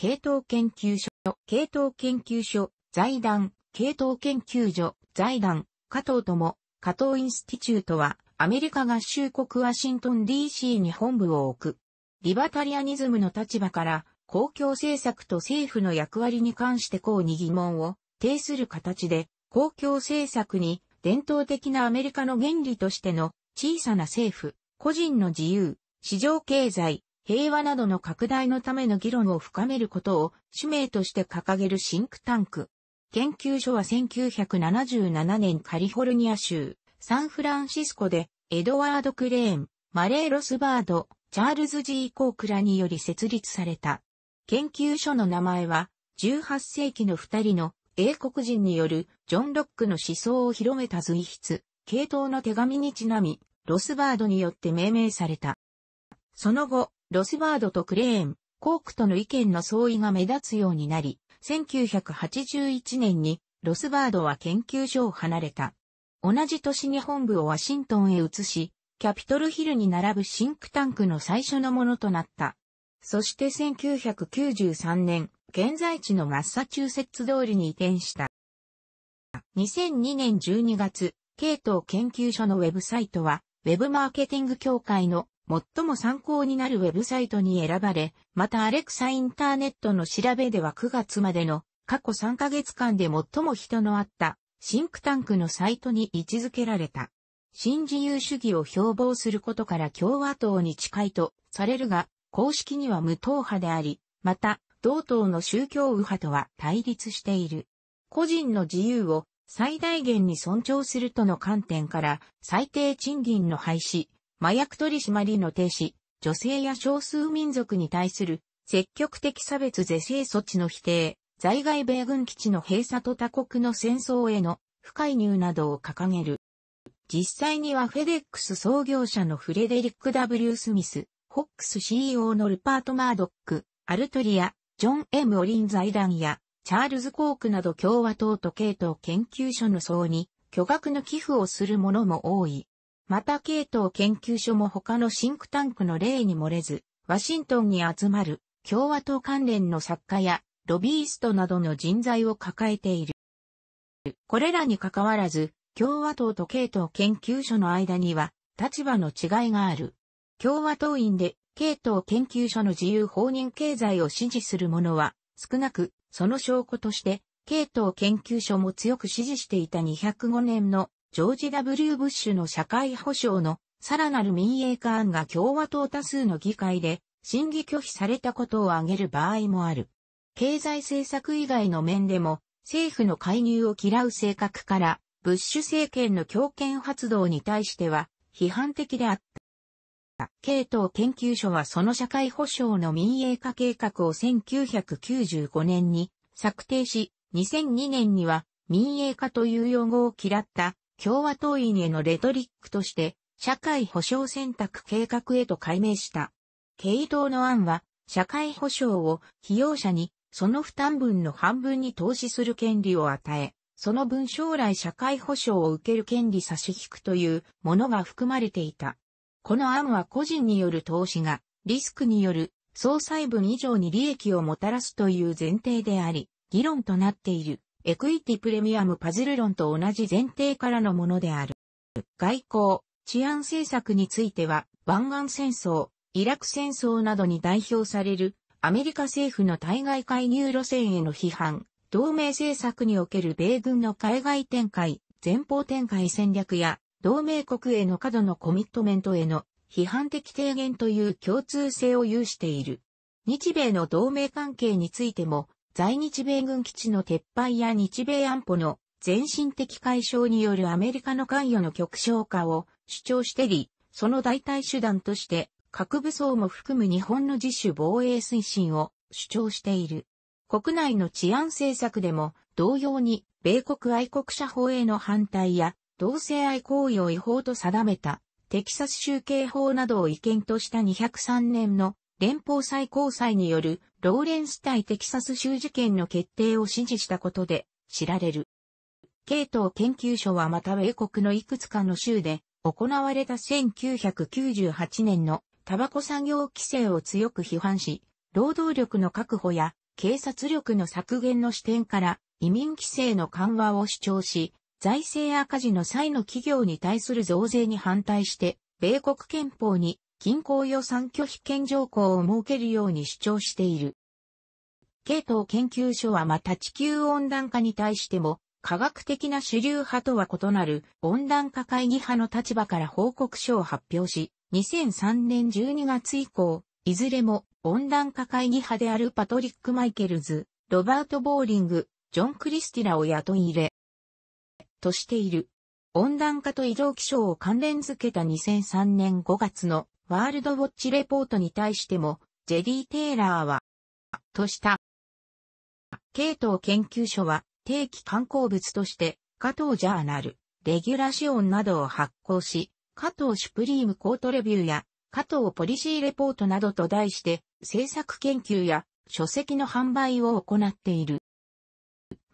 系統研究所、系統研究所、財団、系統研究所、財団、加藤とも、加藤インスティチュートは、アメリカ合衆国ワシントン DC に本部を置く。リバタリアニズムの立場から、公共政策と政府の役割に関してこうに疑問を呈する形で、公共政策に伝統的なアメリカの原理としての小さな政府、個人の自由、市場経済、平和などの拡大のための議論を深めることを使命として掲げるシンクタンク。研究所は1977年カリフォルニア州サンフランシスコでエドワード・クレーン、マレー・ロスバード、チャールズ・ジー・コークラにより設立された。研究所の名前は18世紀の二人の英国人によるジョン・ロックの思想を広めた随筆、系統の手紙にちなみ、ロスバードによって命名された。その後、ロスバードとクレーン、コークとの意見の相違が目立つようになり、1981年にロスバードは研究所を離れた。同じ年に本部をワシントンへ移し、キャピトルヒルに並ぶシンクタンクの最初のものとなった。そして1993年、現在地のマッサチューセッツ通りに移転した。2002年12月、系統研究所のウェブサイトは、ウェブマーケティング協会の最も参考になるウェブサイトに選ばれ、またアレクサインターネットの調べでは9月までの過去3ヶ月間で最も人のあったシンクタンクのサイトに位置づけられた。新自由主義を標榜することから共和党に近いとされるが、公式には無党派であり、また、同党の宗教右派とは対立している。個人の自由を最大限に尊重するとの観点から、最低賃金の廃止、麻薬取締りの停止、女性や少数民族に対する積極的差別是正措置の否定、在外米軍基地の閉鎖と他国の戦争への不介入などを掲げる。実際にはフェデックス創業者のフレデリック・ W・ スミス、ホックス CEO のルパート・マードック、アルトリア、ジョン・ M・ オリン財団や、チャールズ・コークなど共和党と系統研究所の層に巨額の寄付をする者も多い。また系統研究所も他のシンクタンクの例に漏れず、ワシントンに集まる共和党関連の作家やロビーストなどの人材を抱えている。これらに関わらず、共和党と系統研究所の間には立場の違いがある。共和党員で系統研究所の自由放任経済を支持する者は少なく、その証拠として、系統研究所も強く支持していた205年のジョージ・ W・ ブッシュの社会保障のさらなる民営化案が共和党多数の議会で審議拒否されたことを挙げる場合もある。経済政策以外の面でも政府の介入を嫌う性格からブッシュ政権の強権発動に対しては批判的であった。系統研究所はその社会保障の民営化計画を1995年に策定し、2002年には民営化という用語を嫌った共和党員へのレトリックとして、社会保障選択計画へと改名した。系統の案は、社会保障を費用者にその負担分の半分に投資する権利を与え、その分将来社会保障を受ける権利差し引くというものが含まれていた。この案は個人による投資がリスクによる総裁分以上に利益をもたらすという前提であり、議論となっている。エクイティプレミアムパズル論と同じ前提からのものである。外交、治安政策については、湾岸戦争、イラク戦争などに代表されるアメリカ政府の対外介入路線への批判、同盟政策における米軍の海外展開、前方展開戦略や同盟国への過度のコミットメントへの批判的提言という共通性を有している。日米の同盟関係についても在日米軍基地の撤廃や日米安保の全身的解消によるアメリカの関与の極小化を主張してり、その代替手段として核武装も含む日本の自主防衛推進を主張している。国内の治安政策でも同様に米国愛国者法への反対や同性愛行為を違法と定めたテキサス州刑法などを違憲とした203年の連邦最高裁によるローレンス対テキサス州事件の決定を支持したことで知られる。系統研究所はまた米国のいくつかの州で行われた1998年のタバコ産業規制を強く批判し、労働力の確保や警察力の削減の視点から移民規制の緩和を主張し、財政赤字の際の企業に対する増税に反対して、米国憲法に均衡予算拒否権条項を設けるように主張している。系統研究所はまた地球温暖化に対しても、科学的な主流派とは異なる温暖化会議派の立場から報告書を発表し、2003年12月以降、いずれも温暖化会議派であるパトリック・マイケルズ、ロバート・ボーリング、ジョン・クリスティラを雇い入れ、としている。温暖化と異常気象を関連づけた2003年5月のワールドウォッチレポートに対しても、ジェディ・テイラーは、とした。系統研究所は、定期観光物として、加藤ジャーナル、レギュラシオンなどを発行し、加藤シュプリームコートレビューや、加藤ポリシーレポートなどと題して、政策研究や書籍の販売を行っている。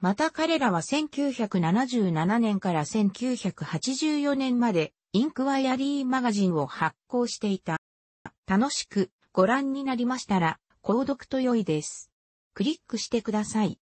また彼らは1977年から1984年までインクワイアリーマガジンを発行していた。楽しくご覧になりましたら、購読と良いです。クリックしてください。